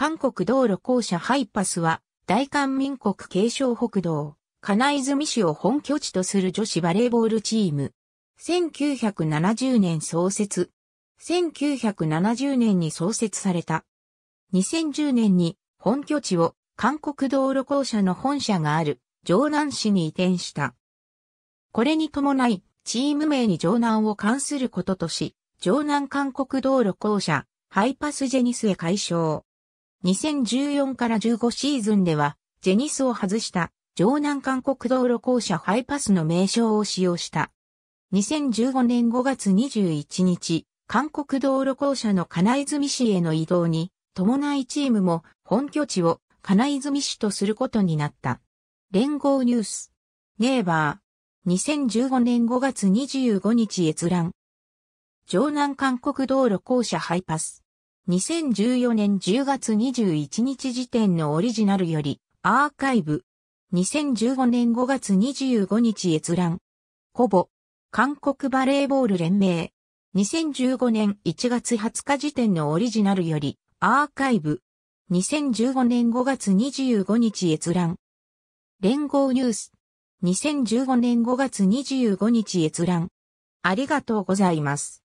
韓国道路公社ハイパスは、大韓民国継承北道、金泉市を本拠地とする女子バレーボールチーム。1970年創設。1970年に創設された。2010年に本拠地を韓国道路公社の本社がある城南市に移転した。これに伴い、チーム名に城南を関することとし、城南韓国道路公社、ハイパスジェニスへ解消。2014から15シーズンでは、ジェニスを外した、城南韓国道路公社ハイパスの名称を使用した。2015年5月21日、韓国道路公社の金泉市への移動に、伴いチームも本拠地を金泉市とすることになった。連合ニュース。ネイバー。2015年5月25日閲覧。城南韓国道路公社ハイパス。2014年10月21日時点のオリジナルより、アーカイブ。2015年5月25日閲覧。コボ。韓国バレーボール連盟。2015年1月20日時点のオリジナルより、アーカイブ。2015年5月25日閲覧。連合ニュース。2015年5月25日閲覧。ありがとうございます。